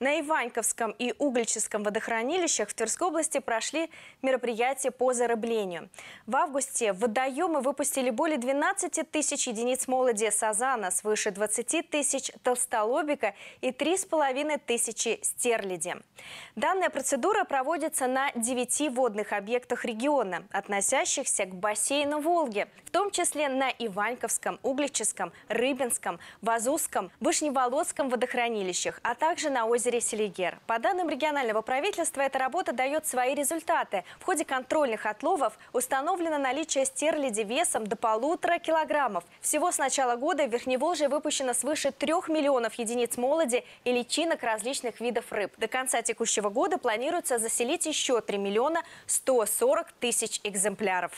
На Иваньковском и Угольческом водохранилищах в Тверской области прошли мероприятия по зарыблению. В августе водоемы выпустили более 12 тысяч единиц молоди сазана, свыше 20 тысяч толстолобика и 3,5 тысячи стерляди. Данная процедура проводится на 9 водных объектах региона, относящихся к бассейну Волги, в том числе на Иваньковском, Угличском, Рыбинском, Вазузском, Вышневолодском водохранилищах, а также на озере Питере-Селигер. По данным регионального правительства, эта работа дает свои результаты. В ходе контрольных отловов установлено наличие стерляди весом до полутора килограммов. Всего с начала года в Верхневолжье выпущено свыше трех миллионов единиц молоди и личинок различных видов рыб. До конца текущего года планируется заселить еще 3 миллиона 140 тысяч экземпляров.